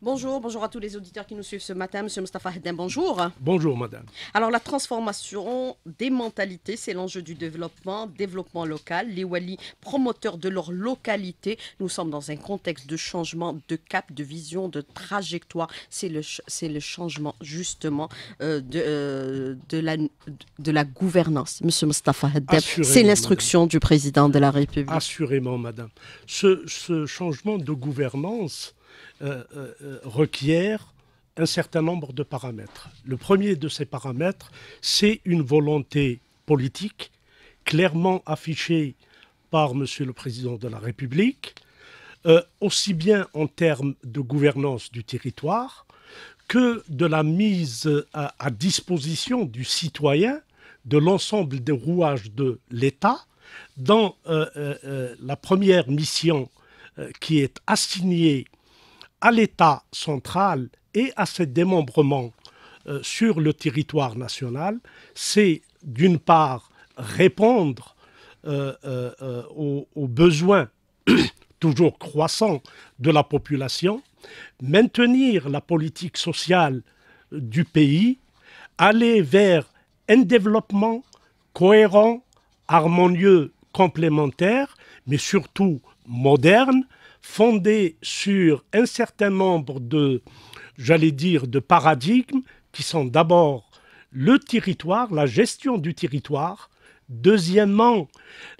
Bonjour, bonjour à tous les auditeurs qui nous suivent ce matin. Monsieur Mustafa Hedin, bonjour. Bonjour, madame. Alors, la transformation des mentalités, c'est l'enjeu du développement, développement local. Les Wali, promoteurs de leur localité, nous sommes dans un contexte de changement de cap, de vision, de trajectoire. C'est le, le changement, justement, euh, de, euh, de, la, de la gouvernance. Monsieur Mustafa Hedin, c'est l'instruction du président de la République. Assurément, madame. Ce, ce changement de gouvernance, euh, euh, euh, requiert un certain nombre de paramètres. Le premier de ces paramètres, c'est une volonté politique clairement affichée par M. le Président de la République, aussi bien en termes de gouvernance du territoire que de la mise à, disposition du citoyen de l'ensemble des rouages de l'État dans la première mission qui est assignée à l'État central et à ses démembrements euh, sur le territoire national, c'est d'une part répondre euh, euh, aux, besoins toujours croissants de la population, maintenir la politique sociale du pays, aller vers un développement cohérent, harmonieux, complémentaire, mais surtout moderne, fondée sur un certain nombre de, j'allais dire, de paradigmes qui sont d'abord le territoire, la gestion du territoire, deuxièmement,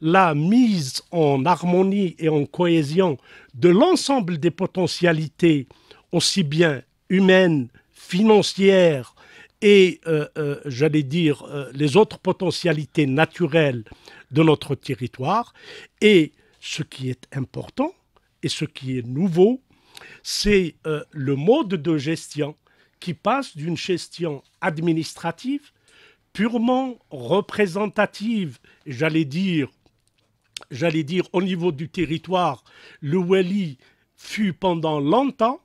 la mise en harmonie et en cohésion de l'ensemble des potentialités, aussi bien humaines, financières et, euh, euh, j'allais dire, euh, les autres potentialités naturelles de notre territoire. Et ce qui est important, et ce qui est nouveau, c'est euh, le mode de gestion qui passe d'une gestion administrative purement représentative, j'allais dire, j'allais dire au niveau du territoire, le Wali fut pendant longtemps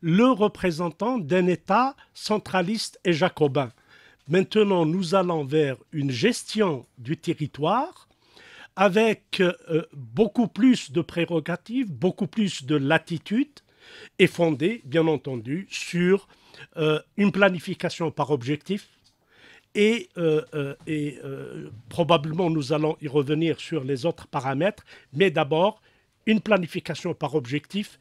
le représentant d'un État centraliste et jacobin. Maintenant, nous allons vers une gestion du territoire avec euh, beaucoup plus de prérogatives, beaucoup plus de latitude, et fondée, bien entendu, sur euh, une planification par objectif. Et, euh, et probablement nous allons y revenir sur les autres paramètres, mais d'abord une planification par objectif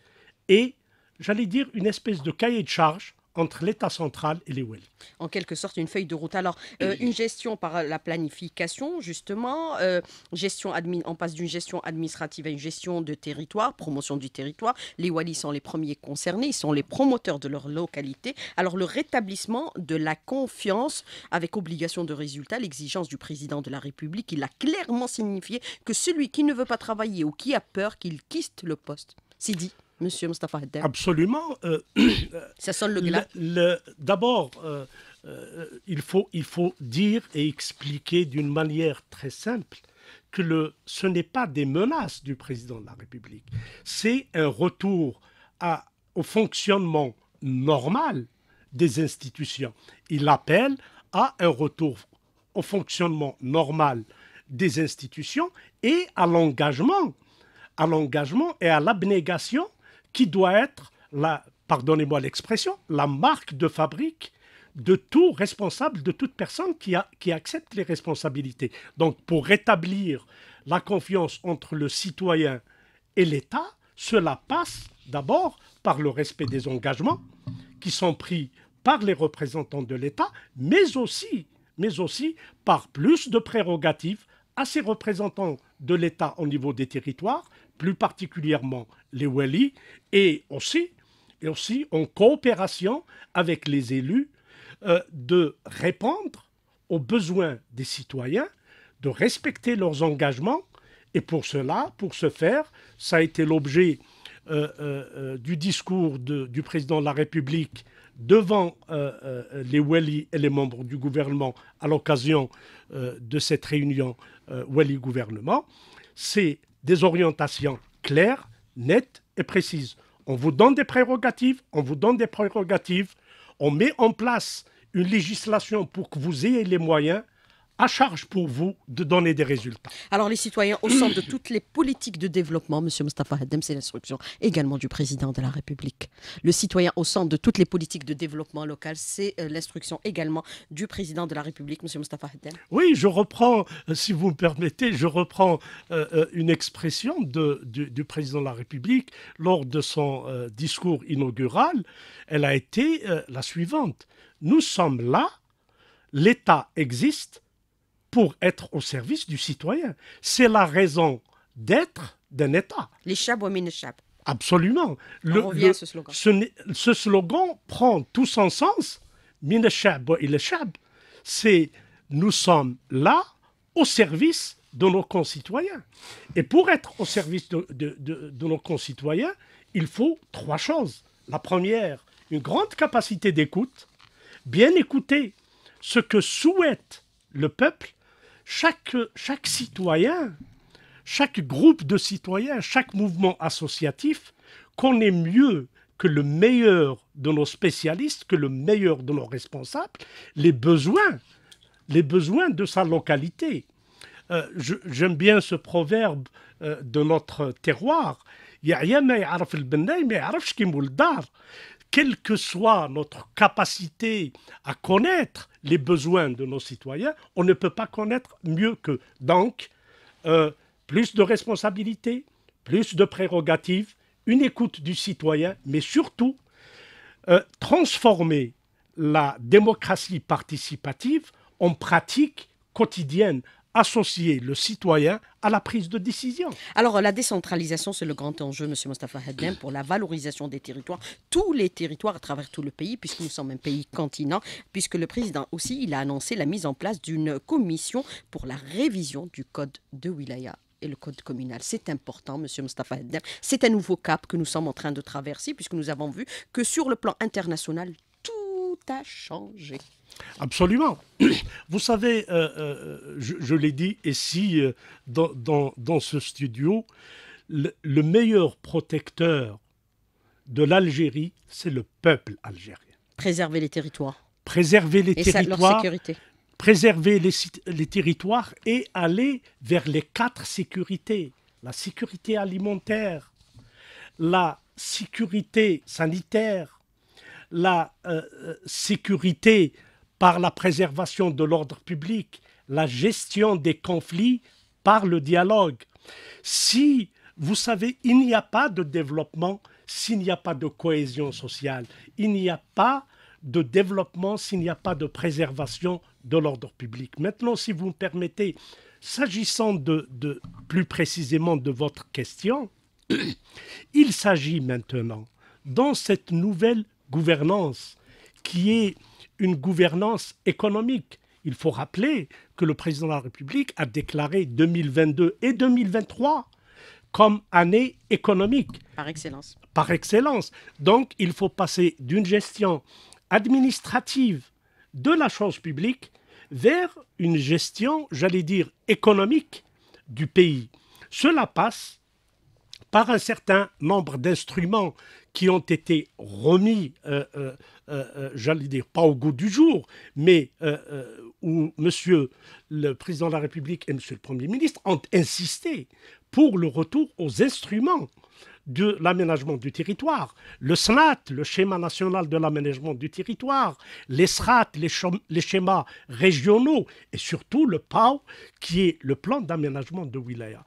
et, j'allais dire, une espèce de cahier de charge entre l'État central et les WEL. En quelque sorte, une feuille de route. Alors, euh, une gestion par la planification, justement, euh, gestion on passe d'une gestion administrative à une gestion de territoire, promotion du territoire. Les Wallis sont les premiers concernés, ils sont les promoteurs de leur localité. Alors, le rétablissement de la confiance avec obligation de résultat, l'exigence du président de la République, il a clairement signifié que celui qui ne veut pas travailler ou qui a peur, qu'il quitte le poste. C'est dit. Monsieur Mustafa Absolument. Euh, euh, le D'abord, euh, il, faut, dire et expliquer d'une manière très simple que le, ce n'est pas des menaces du président de la République, c'est un retour au fonctionnement normal des institutions. Il appelle à un retour au fonctionnement normal des institutions et à l'engagement, à l'engagement et à l'abnégation qui doit être la, pardonnez-moi l'expression, la marque de fabrique de tout responsable, de toute personne qui, qui accepte les responsabilités. Donc pour rétablir la confiance entre le citoyen et l'État, cela passe d'abord par le respect des engagements qui sont pris par les représentants de l'État, mais aussi, mais aussi par plus de prérogatives à ces représentants de l'État au niveau des territoires, plus particulièrement les Wali, et aussi, et aussi en coopération avec les élus, euh, de répondre aux besoins des citoyens, de respecter leurs engagements. Et pour cela, pour ce faire, ça a été l'objet euh, euh, du discours du président de la République devant les Wali et les membres du gouvernement à l'occasion de cette réunion Wali-gouvernement. C'est des orientations claires, nettes et précises. On vous donne des prérogatives, on vous donne des prérogatives, on met en place une législation pour que vous ayez les moyens à charge pour vous de donner des résultats. Alors les citoyens au centre de toutes les politiques de développement, Monsieur Mustafa Haddem, c'est l'instruction également du président de la République. Le citoyen au centre de toutes les politiques de développement local, c'est euh, l'instruction également du président de la République, Monsieur Mustafa Haddem. Oui, je reprends, euh, si vous me permettez, je reprends euh, une expression du, président de la République lors de son discours inaugural. Elle a été la suivante. Nous sommes là, l'État existe pour être au service du citoyen. C'est la raison d'être d'un État. Les Absolument. Le, On Absolument. le, ce slogan. Ce, slogan prend tout son sens. C'est nous sommes là au service de nos concitoyens. Et pour être au service de nos concitoyens, il faut trois choses. La première, une grande capacité d'écoute, bien écouter ce que souhaite le peuple chaque, chaque citoyen, chaque groupe de citoyens, chaque mouvement associatif connaît mieux que le meilleur de nos spécialistes, que le meilleur de nos responsables, les besoins, les besoins de sa localité. Euh, j'aime bien ce proverbe euh, de notre terroir quelle que soit notre capacité à connaître les besoins de nos citoyens, on ne peut pas connaître mieux que donc euh, plus de responsabilités, plus de prérogatives, une écoute du citoyen, mais surtout euh, transformer la démocratie participative en pratique quotidienne, associer le citoyen à la prise de décision. Alors la décentralisation, c'est le grand enjeu, Monsieur Mostafa Haddem, pour la valorisation des territoires, tous les territoires à travers tout le pays, puisque nous sommes un pays continent, puisque le président aussi, il a annoncé la mise en place d'une commission pour la révision du code de wilaya et le code communal. C'est important, Monsieur Mustapha Haddem. C'est un nouveau cap que nous sommes en train de traverser, puisque nous avons vu que sur le plan international, a changé. Absolument. Vous savez, euh, euh, euh, je, l'ai dit ici dans, ce studio, le, meilleur protecteur de l'Algérie, c'est le peuple algérien. Préserver les territoires. Préserver les territoires. sécurité. Préserver les territoires et aller vers les quatre sécurités. La sécurité alimentaire, la sécurité sanitaire, la euh, euh, sécurité par la préservation de l'ordre public, la gestion des conflits par le dialogue. Si, vous savez, il n'y a pas de développement s'il n'y a pas de cohésion sociale, il n'y a pas de développement s'il n'y a pas de préservation de l'ordre public. Maintenant, si vous me permettez, s'agissant de, plus précisément de votre question, il s'agit maintenant, dans cette nouvelle gouvernance qui est une gouvernance économique. Il faut rappeler que le président de la République a déclaré 2022 et 2023 comme année économique. Par excellence. Par excellence. Donc il faut passer d'une gestion administrative de la chance publique vers une gestion, j'allais dire, économique du pays. Cela passe par un certain nombre d'instruments qui ont été remis, euh, euh, euh, j'allais dire, pas au goût du jour, mais où Monsieur le Président de la République et Monsieur le Premier ministre ont insisté pour le retour aux instruments de l'aménagement du territoire, le SNAT, le schéma national de l'aménagement du territoire, les SRAT, les, schémas régionaux et surtout le PAO, qui est le plan d'aménagement de Wilaya.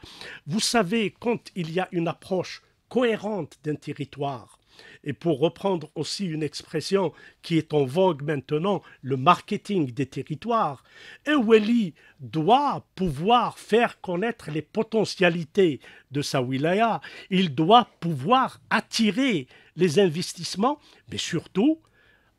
Vous savez, quand il y a une approche cohérente d'un territoire, et pour reprendre aussi une expression qui est en vogue maintenant, le marketing des territoires, Eweli doit pouvoir faire connaître les potentialités de sa wilaya, il doit pouvoir attirer les investissements, mais surtout,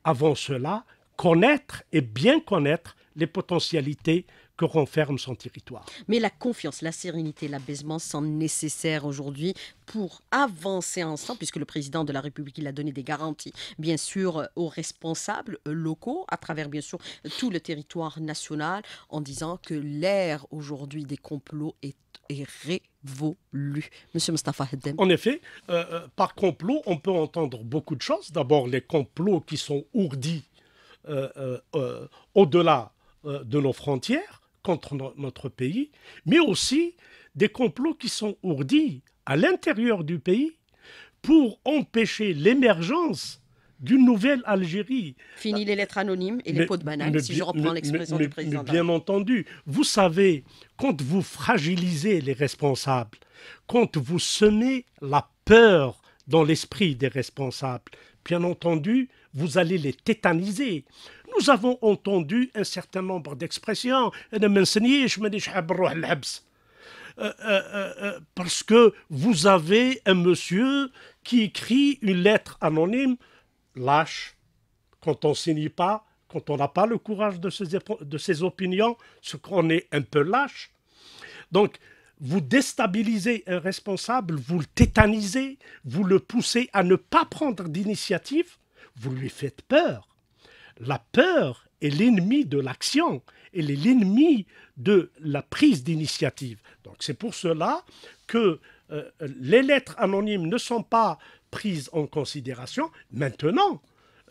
avant cela, connaître et bien connaître les potentialités que renferme son territoire. Mais la confiance, la sérénité, l'abaisement sont nécessaires aujourd'hui pour avancer ensemble, puisque le président de la République il a donné des garanties, bien sûr, aux responsables locaux, à travers, bien sûr, tout le territoire national, en disant que l'ère aujourd'hui des complots est, révolue. Monsieur Mustafa Heddem. En effet, euh, euh, par complot, on peut entendre beaucoup de choses. D'abord, les complots qui sont ourdis euh, au-delà de nos frontières contre notre pays, mais aussi des complots qui sont ourdis à l'intérieur du pays pour empêcher l'émergence d'une nouvelle Algérie. Fini les lettres anonymes et les pots de banane, si je reprends l'expression du président. bien entendu, vous savez, quand vous fragilisez les responsables, quand vous semez la peur dans l'esprit des responsables, bien entendu, vous allez les tétaniser. Nous avons entendu un certain nombre d'expressions. Euh, euh, euh, parce que vous avez un monsieur qui écrit une lettre anonyme, lâche, quand on ne signe pas, quand on n'a pas le courage de ses opinions, ce qu'on est un peu lâche. Donc, vous déstabilisez un responsable, vous le tétanisez, vous le poussez à ne pas prendre d'initiative, vous lui faites peur la peur est l'ennemi de l'action, elle est l'ennemi de la prise d'initiative. Donc c'est pour cela que euh, les lettres anonymes ne sont pas prises en considération. Maintenant,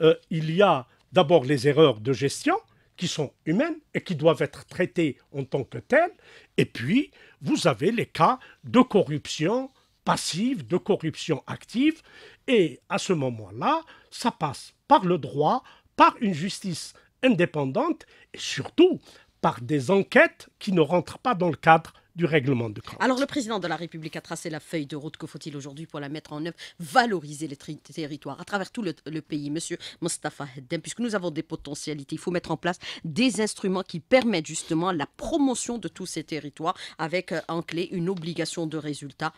euh, il y a d'abord les erreurs de gestion qui sont humaines et qui doivent être traitées en tant que telles. Et puis, vous avez les cas de corruption passive, de corruption active. Et à ce moment-là, ça passe par le droit, par une justice indépendante et surtout par des enquêtes qui ne rentrent pas dans le cadre du règlement de compte. Alors le président de la République a tracé la feuille de route que faut-il aujourd'hui pour la mettre en œuvre, valoriser les territoires à travers tout le, pays. Monsieur Mostafa Heddem, puisque nous avons des potentialités, il faut mettre en place des instruments qui permettent justement la promotion de tous ces territoires avec euh, en clé une obligation de résultat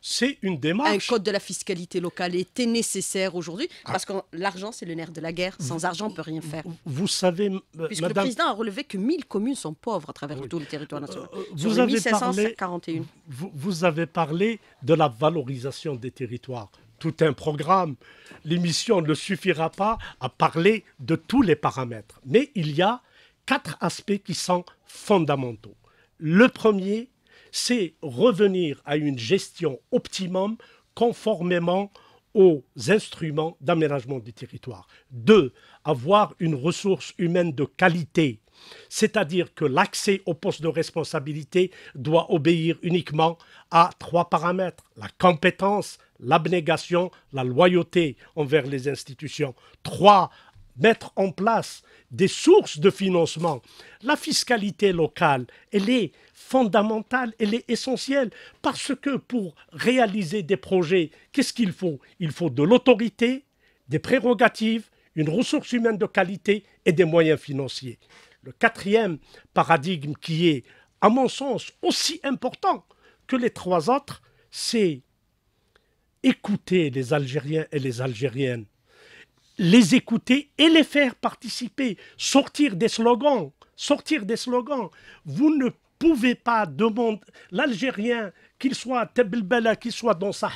c'est une démarche. Un code de la fiscalité locale était nécessaire aujourd'hui ah. parce que l'argent, c'est le nerf de la guerre. Sans argent, on ne peut rien faire. Vous savez, euh, Puisque le président a relevé que 1000 communes sont pauvres à travers tout le territoire national. Euh, euh, vous Parlé, vous avez parlé de la valorisation des territoires tout un programme. L'émission ne suffira pas à parler de tous les paramètres. Mais il y a quatre aspects qui sont fondamentaux. Le premier, c'est revenir à une gestion optimum conformément aux instruments d'aménagement du territoire. Deux, avoir une ressource humaine de qualité, c'est-à-dire que l'accès au poste de responsabilité doit obéir uniquement à trois paramètres, la compétence, l'abnégation, la loyauté envers les institutions. Trois, mettre en place des sources de financement. La fiscalité locale, elle est fondamentale, elle est essentielle, parce que pour réaliser des projets, qu'est-ce qu'il faut Il faut de l'autorité, des prérogatives, une ressource humaine de qualité et des moyens financiers. Le quatrième paradigme qui est, à mon sens, aussi important que les trois autres, c'est écouter les Algériens et les Algériennes les écouter et les faire participer, sortir des slogans, sortir des slogans. Vous ne pouvez pas demander l'Algérien, qu'il soit à Tebelbela, qu'il soit dans sa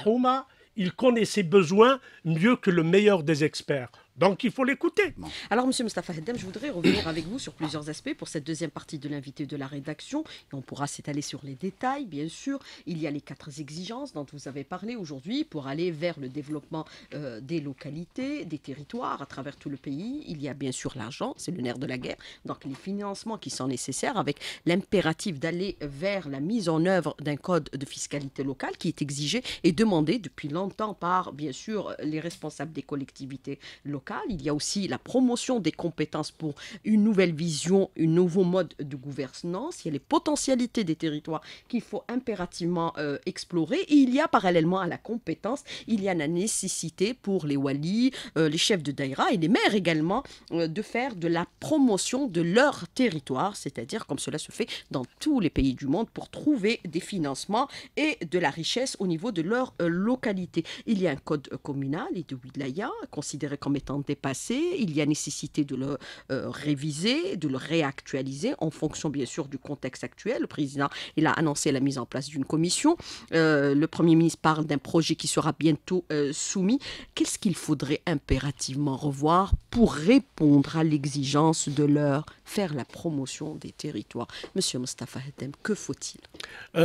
il connaît ses besoins mieux que le meilleur des experts. Donc il faut l'écouter. Alors Monsieur Mustafa Heddem, je voudrais revenir avec vous sur plusieurs aspects pour cette deuxième partie de l'invité de la rédaction. on pourra s'étaler sur les détails, bien sûr. Il y a les quatre exigences dont vous avez parlé aujourd'hui pour aller vers le développement euh, des localités, des territoires à travers tout le pays. Il y a bien sûr l'argent, c'est le nerf de la guerre. Donc les financements qui sont nécessaires avec l'impératif d'aller vers la mise en œuvre d'un code de fiscalité locale qui est exigé et demandé depuis longtemps par, bien sûr, les responsables des collectivités locales il y a aussi la promotion des compétences pour une nouvelle vision, un nouveau mode de gouvernance, il y a les potentialités des territoires qu'il faut impérativement euh, explorer, et il y a parallèlement à la compétence, il y a la nécessité pour les walis, euh, les chefs de daïra et les maires également euh, de faire de la promotion de leur territoire, c'est-à-dire comme cela se fait dans tous les pays du monde pour trouver des financements et de la richesse au niveau de leur localité. Il y a un code communal et de wilaya considéré comme étant dépassé, il y a nécessité de le euh, réviser, de le réactualiser en fonction bien sûr du contexte actuel. Le président il a annoncé la mise en place d'une commission. Euh, le Premier ministre parle d'un projet qui sera bientôt euh, soumis. Qu'est-ce qu'il faudrait impérativement revoir pour répondre à l'exigence de leur faire la promotion des territoires Monsieur Mustafa Hedem, que faut-il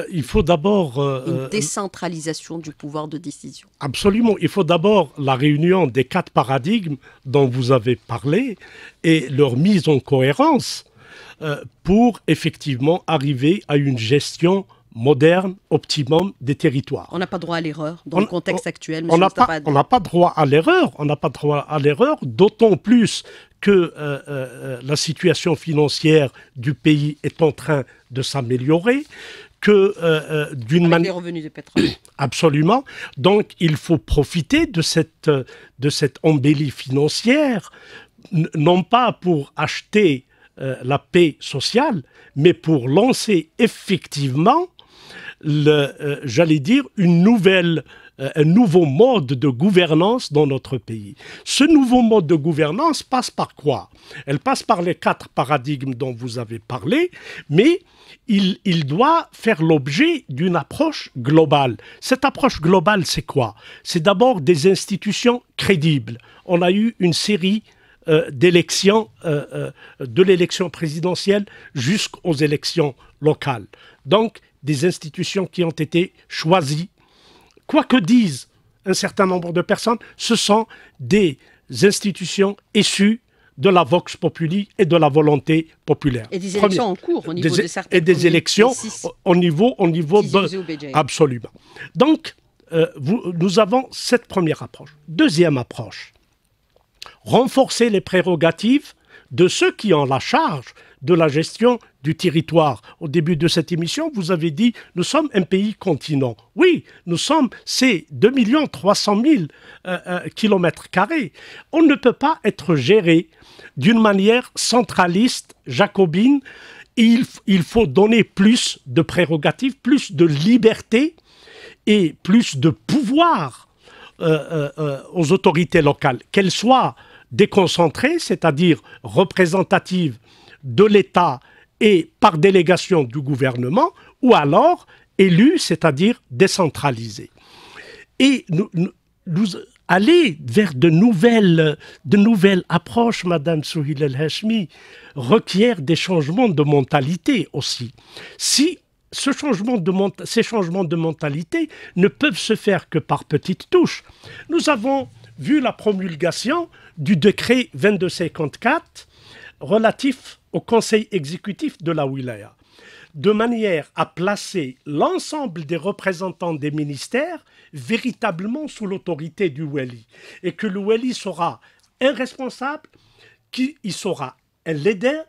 Il faut d'abord... Une décentralisation du pouvoir de décision. Absolument. Il faut d'abord la réunion des quatre paradigmes dont vous avez parlé et leur mise en cohérence euh, pour effectivement arriver à une gestion moderne, optimum des territoires. On n'a pas droit à l'erreur dans le contexte actuel. On n'a pas, droit à l'erreur. On n'a pas droit à l'erreur, d'autant plus que euh, euh, la situation financière du pays est en train de s'améliorer, que euh, euh, d'une manière... revenus de pétrole. Absolument. Donc, il faut profiter de cette, euh, de cette embellie financière, non pas pour acheter la paix sociale, mais pour lancer effectivement, j'allais dire, une nouvelle euh, un nouveau mode de gouvernance dans notre pays. Ce nouveau mode de gouvernance passe par quoi Elle passe par les quatre paradigmes dont vous avez parlé, mais il, doit faire l'objet d'une approche globale. Cette approche globale, c'est quoi C'est d'abord des institutions crédibles. On a eu une série euh, d'élections, euh, de l'élection présidentielle jusqu'aux élections locales. Donc, des institutions qui ont été choisies quoi que disent un certain nombre de personnes, ce sont des institutions issues de la vox populi et de la volonté populaire. Et des élections en cours au niveau de certaines Et des élections au niveau, au niveau de... Absolument. Donc, euh, nous avons cette première approche. Deuxième approche, renforcer les prérogatives de ceux qui ont la charge de la gestion du territoire. Au début de cette émission, vous avez dit nous sommes un pays continent. Oui, nous sommes ces 2 300 000 km kilomètres carrés. On ne peut pas être géré d'une manière centraliste, jacobine. Il, il faut donner plus de prérogatives, plus de liberté et plus de pouvoir euh, euh, euh, aux autorités locales, qu'elles soient déconcentrées, c'est-à-dire représentatives de l'État et par délégation du gouvernement, ou alors élu, c'est-à-dire décentralisé. Et nous, nous, aller vers de nouvelles, de nouvelles approches, Madame Souhil El-Hashmi, requiert des changements de mentalité aussi. Si ce changement de ces changements de mentalité ne peuvent se faire que par petites touches, nous avons vu la promulgation du décret 2254 relatif au conseil exécutif de la wilaya, de manière à placer l'ensemble des représentants des ministères véritablement sous l'autorité du wali, et que le wali sera un responsable, qui il sera un leader,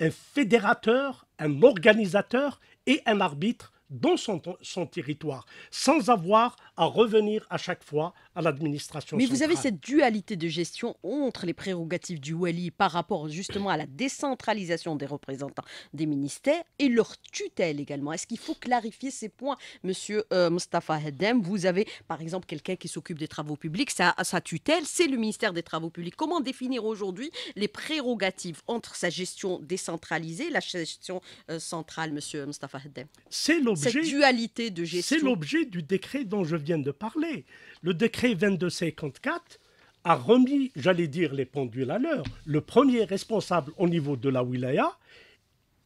un fédérateur, un organisateur et un arbitre dans son territoire, sans avoir à revenir à chaque fois à l'administration. Mais vous avez cette dualité de gestion entre les prérogatives du Wali par rapport justement à la décentralisation des représentants des ministères et leur tutelle également. Est-ce qu'il faut clarifier ces points, Monsieur euh, Mustafa Hedem Vous avez par exemple quelqu'un qui s'occupe des travaux publics, sa, sa tutelle, c'est le ministère des Travaux publics. Comment définir aujourd'hui les prérogatives entre sa gestion décentralisée et la gestion euh, centrale, Monsieur euh, Mustafa Hedem C'est l'objet. Cette dualité de gestion. C'est l'objet du décret dont je viens de parler. Le décret 2254, a remis, j'allais dire, les pendules à l'heure. Le premier responsable au niveau de la wilaya,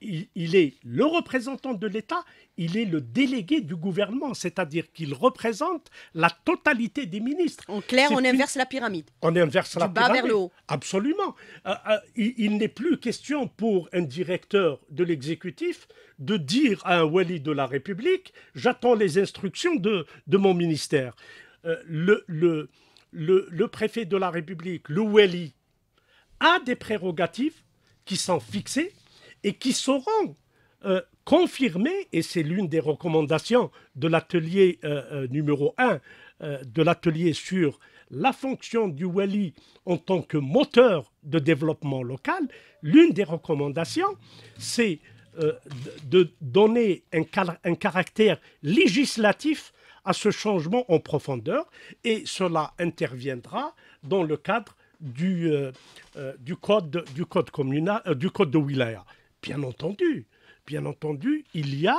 il, est le représentant de l'État, il est le délégué du gouvernement, c'est-à-dire qu'il représente la totalité des ministres. En clair, on inverse la pyramide. On inverse la bas vers le haut. Absolument. Euh, euh, il, n'est plus question pour un directeur de l'exécutif de dire à un wali de la République, j'attends les instructions de mon ministère. Euh, le, le, préfet de la République, le Wali, a des prérogatives qui sont fixées et qui seront euh, confirmées, et c'est l'une des recommandations de l'atelier euh, numéro 1, de l'atelier sur la fonction du Wali en tant que moteur de développement local, l'une des recommandations, c'est de donner un, un, caractère législatif à ce changement en profondeur et cela interviendra dans le cadre du, euh, euh, du, code, du, code, communal, euh, du code de wilaya. Bien entendu, bien entendu, il y a,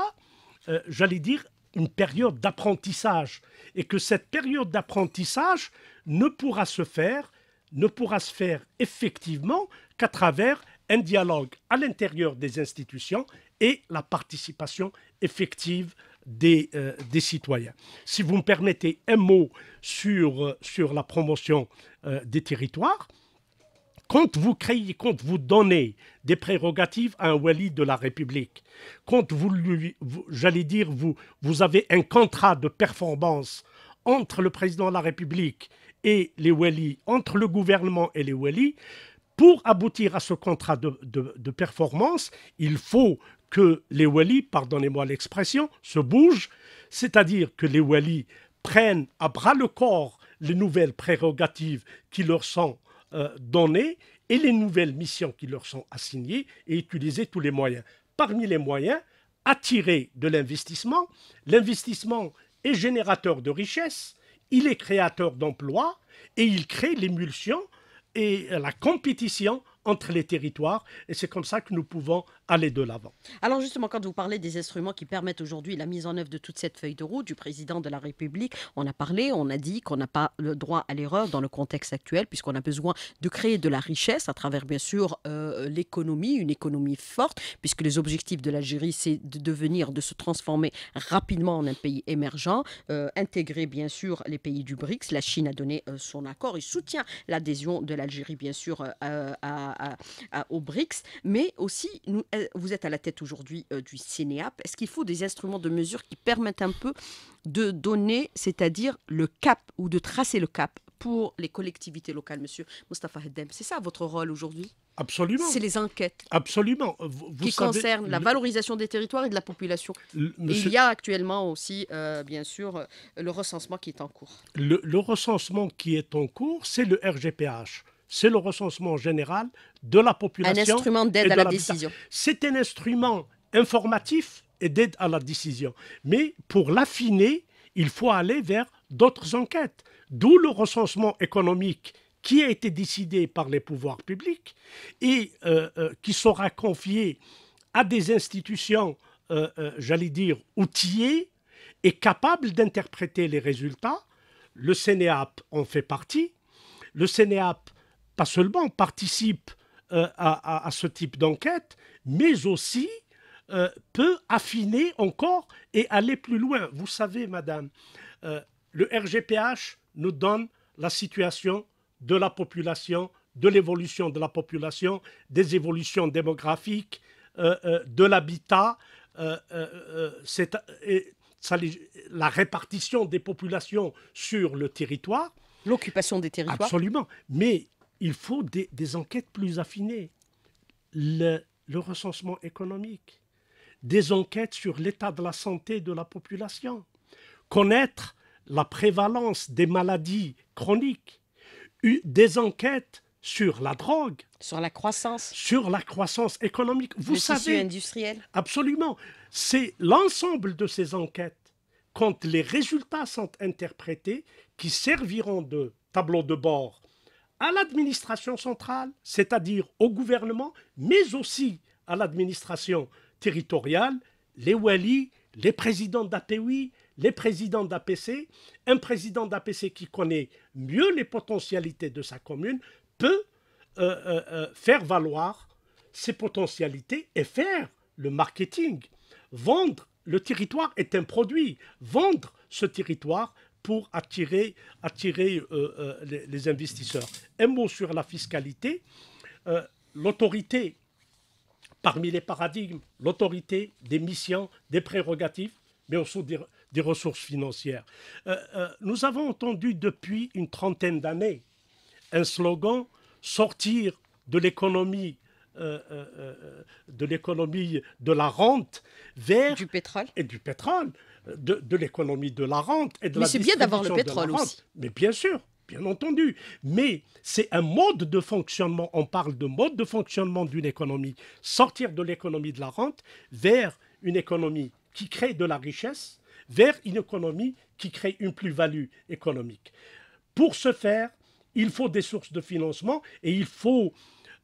j'allais dire, une période d'apprentissage et que cette période d'apprentissage ne pourra se faire ne pourra se faire effectivement qu'à travers un dialogue à l'intérieur des institutions et la participation effective euh, des, citoyens. Si vous me permettez un mot sur, euh, sur la promotion euh, des territoires, quand vous créez, quand vous donnez des prérogatives à un wali de la République, quand vous, lui, j'allais dire, vous, vous avez un contrat de performance entre le président de la République et les Wali, entre le gouvernement et les Wali, pour aboutir à ce contrat de performance, il faut que les Walis, pardonnez-moi l'expression, se bougent, c'est-à-dire que les Walis prennent à bras le corps les nouvelles prérogatives qui leur sont euh, données et les nouvelles missions qui leur sont assignées et utiliser tous les moyens. Parmi les moyens, attirer de l'investissement. L'investissement est générateur de richesses, il est créateur d'emplois et il crée l'émulsion et la compétition entre les territoires et c'est comme ça que nous pouvons aller de l'avant. Alors justement, quand vous parlez des instruments qui permettent aujourd'hui la mise en œuvre de toute cette feuille de route du président de la République, on a parlé, on a dit qu'on n'a pas le droit à l'erreur dans le contexte actuel puisqu'on a besoin de créer de la richesse à travers bien sûr euh, l'économie, une économie forte puisque les objectifs de l'Algérie c'est de devenir, de se transformer rapidement en un pays émergent, euh, intégrer bien sûr les pays du BRICS. La Chine a donné euh, son accord, il soutient l'adhésion de l'Algérie bien sûr à au BRICS, mais aussi, nous, euh, vous êtes à la tête aujourd'hui euh, du CNEAP. Est-ce qu'il faut des instruments de mesure qui permettent un peu de donner, c'est-à-dire le cap ou de tracer le cap pour les collectivités locales, monsieur Mustafa Heddem C'est ça votre rôle aujourd'hui Absolument. C'est les enquêtes. Absolument. Vous, qui concernent la valorisation des territoires et de la population. il y a actuellement aussi, euh, bien sûr, le recensement qui est en cours. Le, le recensement qui est en cours, c'est le RGPH c'est le recensement général de la population. Un instrument d'aide à la décision. C'est un instrument informatif et d'aide à la décision. Mais pour l'affiner, il faut aller vers d'autres enquêtes. D'où le recensement économique qui a été décidé par les pouvoirs publics et euh, euh, qui sera confié à des institutions, euh, j'allais dire, outillées et capables d'interpréter les résultats. Le CNEAP en fait partie. Le CNEAP pas seulement participe euh, à, ce type d'enquête, mais aussi euh, peut affiner encore et aller plus loin. Vous savez, madame, euh, le RGPH nous donne la situation de la population, de l'évolution de la population, des évolutions démographiques, de l'habitat, la répartition des populations sur le territoire. L'occupation des territoires. Absolument. Mais il faut des, enquêtes plus affinées. Le, recensement économique, des enquêtes sur l'état de la santé de la population, connaître la prévalence des maladies chroniques, des enquêtes sur la drogue, sur la croissance, sur la croissance économique. Vous le savez, industriel. Absolument. C'est l'ensemble de ces enquêtes, quand les résultats sont interprétés, qui serviront de tableau de bord à l'administration centrale, c'est-à-dire au gouvernement, mais aussi à l'administration territoriale, les Wali, les présidents d'API, les présidents d'APC. Un président d'APC qui connaît mieux les potentialités de sa commune peut euh, euh, euh, faire valoir ses potentialités et faire le marketing. Vendre le territoire est un produit. Vendre ce territoire pour attirer, attirer euh, euh, les, investisseurs. Un mot sur la fiscalité. Euh, l'autorité, parmi les paradigmes, l'autorité des missions, des prérogatives, mais aussi des, ressources financières. nous avons entendu depuis une trentaine d'années un slogan sortir de l'économie euh, euh, euh, de l'économie de la rente vers... Du pétrole. Et du pétrole, de, l'économie de la rente et de Mais c'est bien d'avoir le pétrole aussi. Mais bien sûr, bien entendu. Mais c'est un mode de fonctionnement, on parle de mode de fonctionnement d'une économie. Sortir de l'économie de la rente vers une économie qui crée de la richesse, vers une économie qui crée une plus-value économique. Pour ce faire, il faut des sources de financement et il faut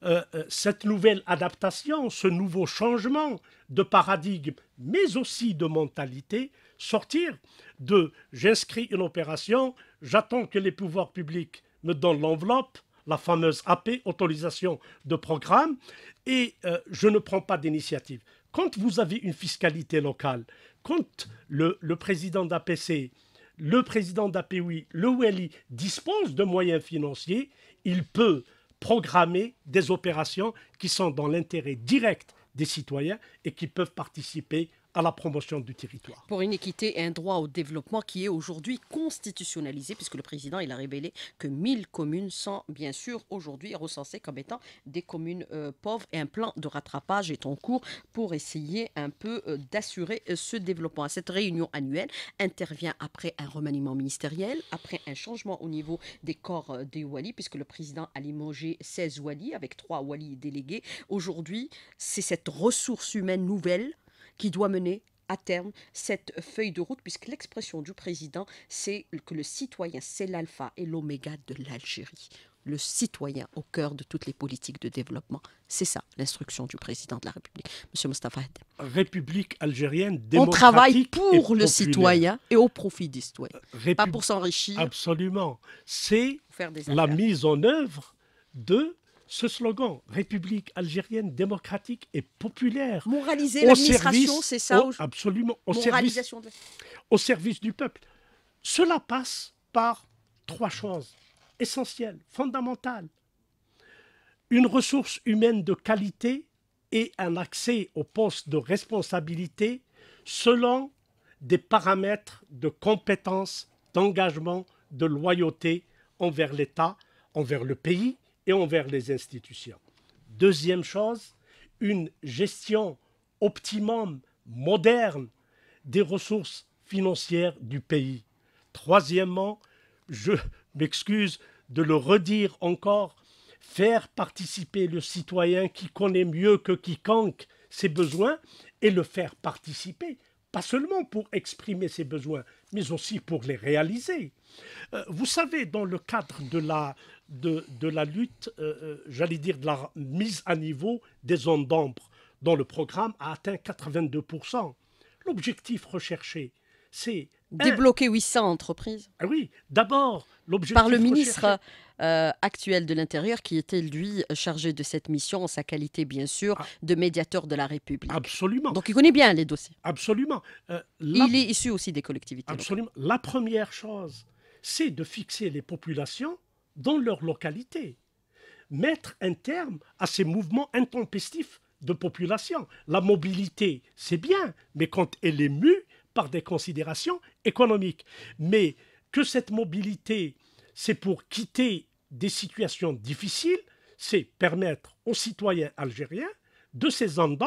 euh, euh, cette nouvelle adaptation, ce nouveau changement de paradigme, mais aussi de mentalité, sortir de j'inscris une opération, j'attends que les pouvoirs publics me donnent l'enveloppe, la fameuse AP, autorisation de programme, et euh, je ne prends pas d'initiative. Quand vous avez une fiscalité locale, quand le, le président d'APC, le président d'APUI, le WELI dispose de moyens financiers, il peut programmer des opérations qui sont dans l'intérêt direct des citoyens et qui peuvent participer à la promotion du territoire. Pour une équité et un droit au développement qui est aujourd'hui constitutionnalisé, puisque le président il a révélé que 1000 communes sont bien sûr aujourd'hui recensées comme étant des communes euh, pauvres et un plan de rattrapage est en cours pour essayer un peu euh, d'assurer euh, ce développement. cette réunion annuelle intervient après un remaniement ministériel, après un changement au niveau des corps des Wali, puisque le président a limogé 16 Wali avec 3 Wali délégués. Aujourd'hui, c'est cette ressource humaine nouvelle qui doit mener à terme cette feuille de route, puisque l'expression du président, c'est que le citoyen, c'est l'alpha et l'oméga de l'Algérie. Le citoyen au cœur de toutes les politiques de développement. C'est ça l'instruction du président de la République, Monsieur Mustafa République algérienne démocratique. On travaille pour le citoyen et au profit des citoyens. Euh, pas pour s'enrichir. Absolument. C'est la mise en œuvre de ce slogan République algérienne démocratique et populaire. Moraliser l'administration, c'est ça Absolument. Au service, au service du peuple. Cela passe par trois choses essentielles, fondamentales. Une ressource humaine de qualité et un accès aux postes de responsabilité selon des paramètres de compétence, d'engagement, de loyauté envers l'État, envers le pays et envers les institutions. Deuxième chose, une gestion optimum, moderne des ressources financières du pays. Troisièmement, je m'excuse de le redire encore, faire participer le citoyen qui connaît mieux que quiconque ses besoins et le faire participer pas seulement pour exprimer ses besoins, mais aussi pour les réaliser. Euh, vous savez, dans le cadre de la, de, la lutte, euh, euh, j'allais dire de la mise à niveau des zones d'ombre, dont le programme a atteint 82%, l'objectif recherché, Débloquer 800 entreprises ah Oui, d'abord, l'objectif... Par le ministre euh, actuel de l'Intérieur, qui était, lui, chargé de cette mission, en sa qualité, bien sûr, ah. de médiateur de la République. Absolument. Donc il connaît bien les dossiers. Absolument. Euh, il est issu aussi des collectivités. Absolument. La première chose, c'est de fixer les populations dans leur localité. Mettre un terme à ces mouvements intempestifs de population. La mobilité, c'est bien, mais quand elle est mue, par des considérations économiques. Mais que cette mobilité, c'est pour quitter des situations difficiles, c'est permettre aux citoyens algériens de ces zones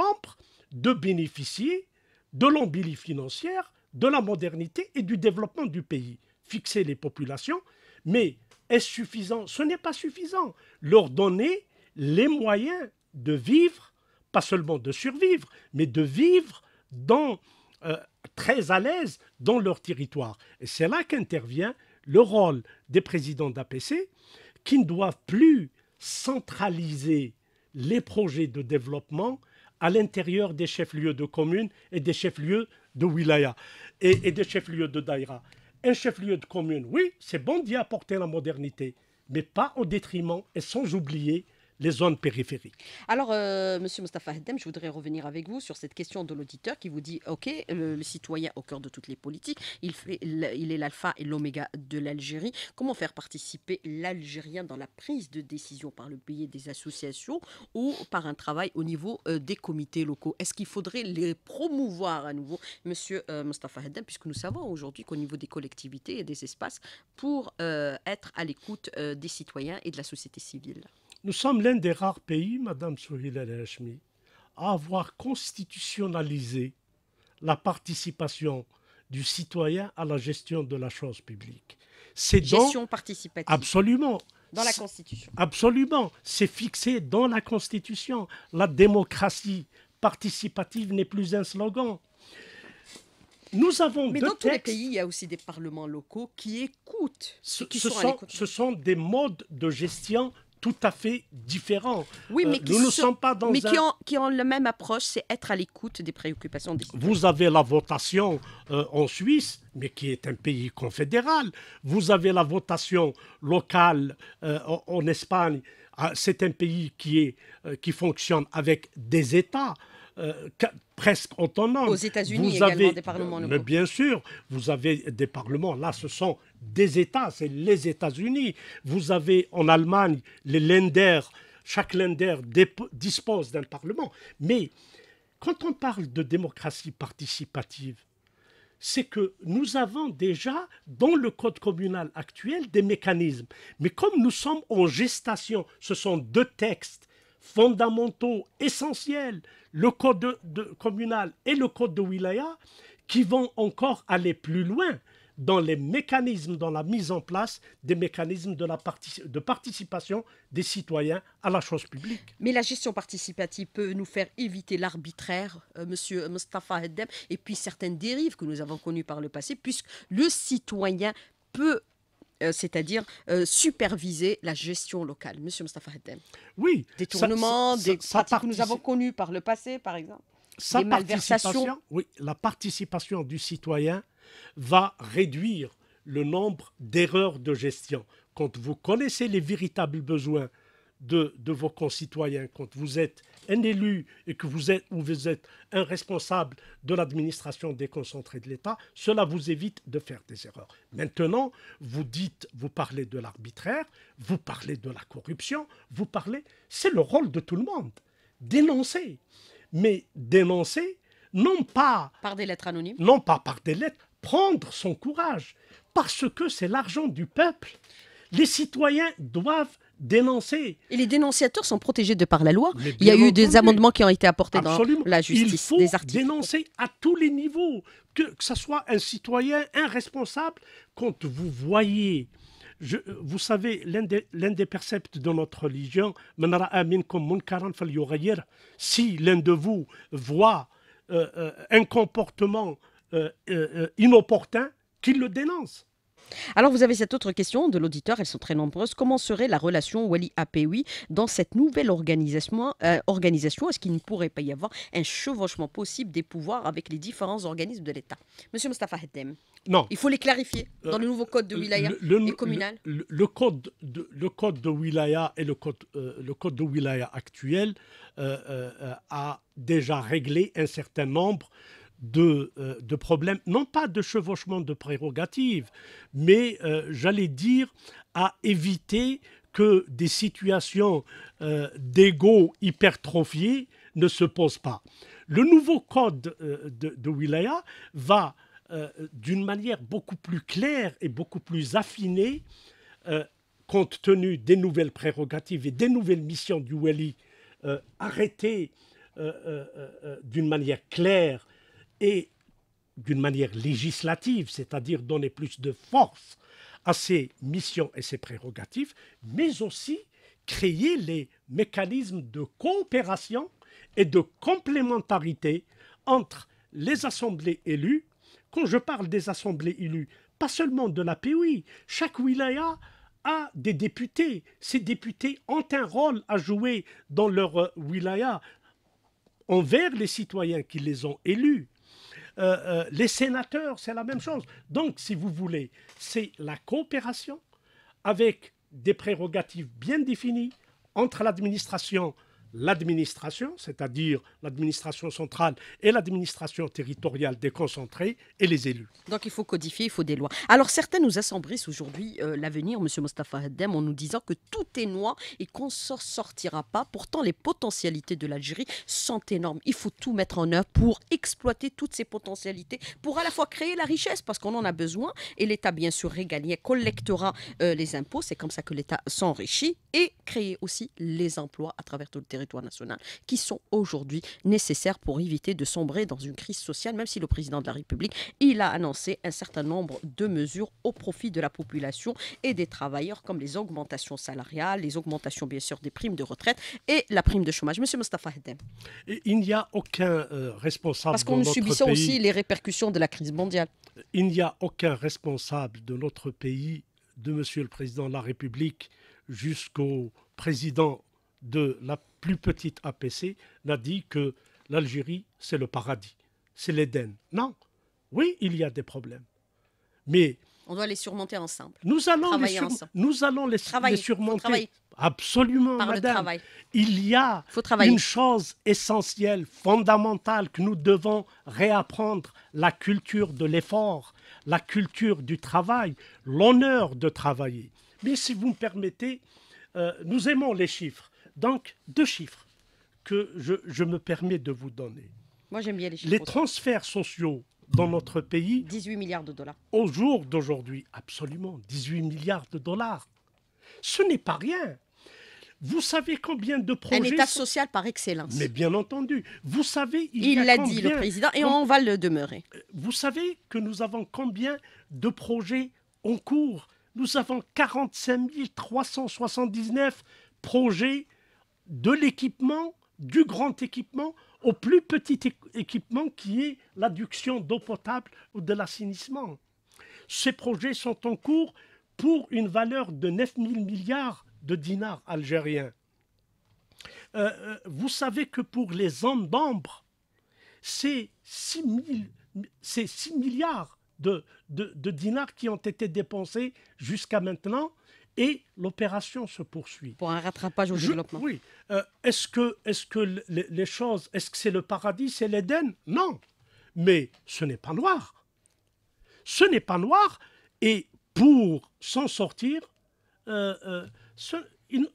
de bénéficier de l'ombilie financière, de la modernité et du développement du pays. Fixer les populations, mais est-ce suffisant Ce n'est pas suffisant. Leur donner les moyens de vivre, pas seulement de survivre, mais de vivre dans euh, très à l'aise dans leur territoire. Et c'est là qu'intervient le rôle des présidents d'APC, qui ne doivent plus centraliser les projets de développement à l'intérieur des chefs-lieux de communes et des chefs-lieux de wilaya et, et des chefs-lieux de daïra. Un chef-lieu de commune, oui, c'est bon d'y apporter la modernité, mais pas au détriment et sans oublier les zones périphériques. Alors, euh, Monsieur Mustafa Heddem, je voudrais revenir avec vous sur cette question de l'auditeur qui vous dit, OK, le, citoyen au cœur de toutes les politiques, il, fait, il est l'alpha et l'oméga de l'Algérie. Comment faire participer l'Algérien dans la prise de décision par le biais des associations ou par un travail au niveau euh, des comités locaux Est-ce qu'il faudrait les promouvoir à nouveau, Monsieur euh, Mustapha Mustafa puisque nous savons aujourd'hui qu'au niveau des collectivités et des espaces, pour être à l'écoute des citoyens et de la société civile nous sommes l'un des rares pays, Madame Souhil El hashmi à avoir constitutionnalisé la participation du citoyen à la gestion de la chose publique. C'est gestion participative. Absolument. Dans la Constitution. Absolument. C'est fixé dans la Constitution. La démocratie participative n'est plus un slogan. Nous avons Mais dans tous les pays, il y a aussi des parlements locaux qui écoutent. Ce, qui ce sont des modes de gestion tout à fait différents. Oui, mais euh, qui nous ne sont, sommes pas dans qui, ont, qui ont la même approche, c'est être à l'écoute des préoccupations des Vous avez la votation euh, en Suisse, mais qui est un pays confédéral. Vous avez la votation locale euh, en, Espagne. Ah, c'est un pays qui, est, qui fonctionne avec des États. presque autonomes. Aux États-Unis également avez, des parlements locaux. Mais bien sûr, vous avez des parlements. Là, ce sont des États, c'est les États-Unis. Vous avez en Allemagne les Länder, chaque Länder dispose d'un parlement. Mais quand on parle de démocratie participative, c'est que nous avons déjà dans le code communal actuel des mécanismes. Mais comme nous sommes en gestation, ce sont deux textes fondamentaux, essentiels, le code communal et le code de wilaya, qui vont encore aller plus loin dans les mécanismes, dans la mise en place des mécanismes de, la de participation des citoyens à la chose publique. Mais la gestion participative peut nous faire éviter l'arbitraire, M. Euh, monsieur Mustafa Heddem, et puis certaines dérives que nous avons connues par le passé, puisque le citoyen peut euh, c'est-à-dire euh, superviser la gestion locale. Monsieur Mustafa Heddem. Oui. Des tournements, ça, des que nous avons connues par le passé, par exemple. Sa des Oui, la participation du citoyen va réduire le nombre d'erreurs de gestion. Quand vous connaissez les véritables besoins de, vos concitoyens, quand vous êtes un élu et que vous êtes vous êtes un responsable de l'administration déconcentrée de l'État, cela vous évite de faire des erreurs. Maintenant, vous dites, vous parlez de l'arbitraire, vous parlez de la corruption, vous parlez, c'est le rôle de tout le monde, dénoncer. Mais dénoncer, non pas par des lettres anonymes, non pas par des lettres, prendre son courage, parce que c'est l'argent du peuple. Les citoyens doivent dénoncer. Et les dénonciateurs sont protégés de par la loi. Il y a eu des amendements qui ont été apportés dans la justice. Il faut dénoncer à tous les niveaux, que, que ce soit un citoyen, un responsable. Quand vous voyez, vous savez, l'un des, des, de notre religion, si l'un de vous voit euh, euh, un comportement euh, euh, euh, inopportun qu'il le dénonce. Alors vous avez cette autre question de l'auditeur, elles sont très nombreuses. Comment serait la relation Wali-APUI dans cette nouvelle organisation, Est-ce qu'il ne pourrait pas y avoir un chevauchement possible des pouvoirs avec les différents organismes de l'État Monsieur Mustafa Hedem, non. il faut les clarifier dans le nouveau code de wilaya et communal. Le, code de, le code de wilaya et le code, le code de wilaya actuel a déjà réglé un certain nombre euh, de, problèmes, non pas de chevauchement de prérogatives, mais euh, j'allais dire à éviter que des situations d'égo euh, d'ego hypertrophiées ne se posent pas. Le nouveau code de, Wilaya va, d'une manière beaucoup plus claire et beaucoup plus affinée, compte tenu des nouvelles prérogatives et des nouvelles missions du Wali, arrêter d'une manière claire et d'une manière législative, c'est-à-dire donner plus de force à ses missions et ses prérogatives, mais aussi créer les mécanismes de coopération et de complémentarité entre les assemblées élues. Quand je parle des assemblées élues, pas seulement de la POI, chaque wilaya a des députés. Ces députés ont un rôle à jouer dans leur euh, wilaya envers les citoyens qui les ont élus. Euh, euh, les sénateurs, c'est la même chose. Donc, si vous voulez, c'est la coopération avec des prérogatives bien définies entre l'administration l'administration, c'est-à-dire l'administration centrale et l'administration territoriale déconcentrée et les élus. Donc il faut codifier, il faut des lois. Alors certains nous assombrissent aujourd'hui euh, l'avenir, M. Mostafa Haddem, en nous disant que tout est noir et qu'on ne s'en sortira pas. Pourtant, les potentialités de l'Algérie sont énormes. Il faut tout mettre en œuvre pour exploiter toutes ces potentialités, pour à la fois créer la richesse, parce qu'on en a besoin, et l'État, bien sûr, régalien, collectera euh, les impôts, c'est comme ça que l'État s'enrichit, et créer aussi les emplois à travers tout le territoire territoire national qui sont aujourd'hui nécessaires pour éviter de sombrer dans une crise sociale, même si le président de la République, il a annoncé un certain nombre de mesures au profit de la population et des travailleurs, comme les augmentations salariales, les augmentations bien sûr des primes de retraite et la prime de chômage. Monsieur Mustafa Hedem. il n'y a aucun euh, responsable. Parce qu'on aussi les répercussions de la crise mondiale. Il n'y a aucun responsable de notre pays, de Monsieur le Président de la République jusqu'au président de la plus petite APC, n'a dit que l'Algérie, c'est le paradis, c'est l'Éden. Non, oui, il y a des problèmes. Mais on doit les surmonter ensemble. Nous allons les, Nous allons les, surmonter. Absolument, madame. Il y a une chose essentielle, fondamentale, que nous devons réapprendre la culture de l'effort, la culture du travail, l'honneur de travailler. Mais si vous me permettez, euh, nous aimons les chiffres. Donc, deux chiffres que je, me permets de vous donner. Moi, j'aime bien les chiffres. Les transferts sociaux dans notre pays. 18 milliards de dollars. Au jour d'aujourd'hui, absolument, 18 milliards de dollars. Ce n'est pas rien. Vous savez combien de projets. Un État social par excellence. Mais bien entendu. Vous savez. Il l'a dit, le président, et on va le demeurer. Euh, vous savez que nous avons combien de projets en cours Nous avons 45 379 projets de l'équipement, du grand équipement, au plus petit équipement qui est l'adduction d'eau potable ou de l'assainissement. Ces projets sont en cours pour une valeur de 9 000 milliards de dinars algériens. Euh, euh, vous savez que pour les zones d'ombre, c'est 6, milliards de dinars qui ont été dépensés jusqu'à maintenant et l'opération se poursuit. Pour un rattrapage au développement. Oui. Euh, est-ce que, est que les, choses, est-ce que c'est le paradis, c'est l'Éden Non. Mais ce n'est pas noir. Ce n'est pas noir. Et pour s'en sortir, euh, euh,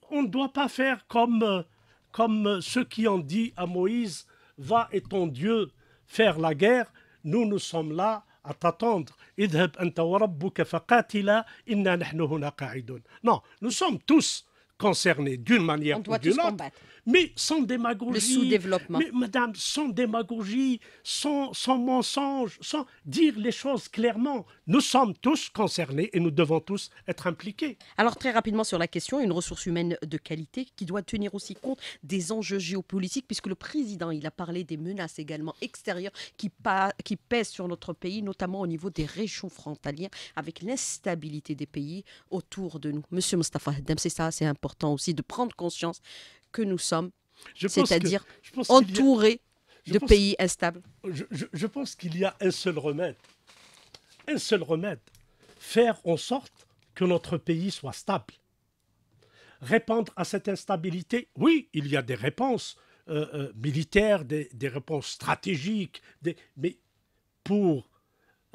on ne doit pas faire comme, comme ceux qui ont dit à Moïse, va et ton Dieu faire la guerre. Nous, nous sommes là اتاتوند اذهب أنت وربك فقاتلا إنا نحن هنا قاعدون. نو نو سوم توس concernés d'une manière ou d'une autre, mais sans démagogie. sous-développement. Mais madame, sans démagogie, sans, sans mensonge, sans dire les choses clairement. Nous sommes tous concernés et nous devons tous être impliqués. Alors très rapidement sur la question, une ressource humaine de qualité qui doit tenir aussi compte des enjeux géopolitiques, puisque le président, il a parlé des menaces également extérieures qui, qui pèsent sur notre pays, notamment au niveau des régions frontalières, avec l'instabilité des pays autour de nous. Monsieur Mustafa c'est ça, c'est un important aussi de prendre conscience que nous sommes, c'est-à-dire entourés de pays instables. Je, pense qu'il y a un seul remède. Un seul remède. Faire en sorte que notre pays soit stable. Répondre à cette instabilité, oui, il y a des réponses euh, euh, militaires, des, réponses stratégiques, mais pour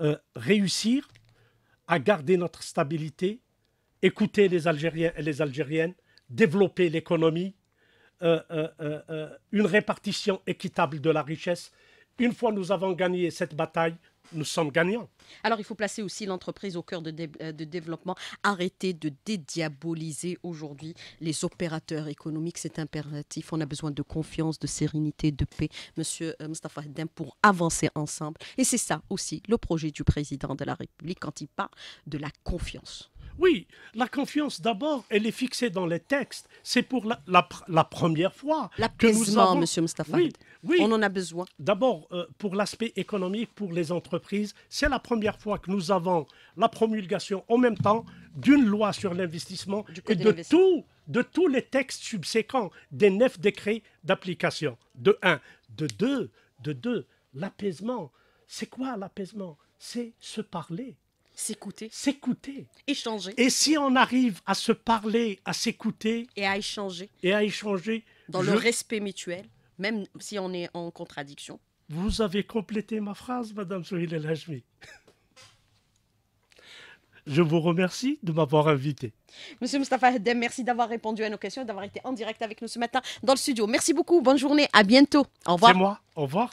euh, réussir à garder notre stabilité, écouter les Algériens et les Algériennes, développer l'économie, euh, euh, euh, une répartition équitable de la richesse. Une fois nous avons gagné cette bataille, nous sommes gagnants. Alors il faut placer aussi l'entreprise au cœur de, développement. Arrêter de dédiaboliser aujourd'hui les opérateurs économiques, c'est impératif. On a besoin de confiance, de sérénité, de paix, Monsieur Mustafa Hedem, pour avancer ensemble. Et c'est ça aussi le projet du président de la République quand il parle de la confiance. Oui, la confiance d'abord, elle est fixée dans les textes. C'est pour la, première fois que nous avons... Monsieur Mustafa. Oui, On en a besoin. D'abord, euh, pour l'aspect économique, pour les entreprises, c'est la première fois que nous avons la promulgation en même temps d'une loi sur l'investissement et de, de tous les textes subséquents des neuf décrets d'application. De un. De deux, de deux, l'apaisement. C'est quoi l'apaisement C'est se parler. S'écouter. S'écouter. Échanger. Et si on arrive à se parler, à s'écouter. Et à échanger. Et à échanger. Dans le respect mutuel, même si on est en contradiction. Vous avez complété ma phrase, Madame Sohil El Hajmi. Je vous remercie de m'avoir invité. Monsieur Mustafa Haddem, merci d'avoir répondu à nos questions et d'avoir été en direct avec nous ce matin dans le studio. Merci beaucoup. Bonne journée. À bientôt. Au revoir. C'est moi. Au revoir.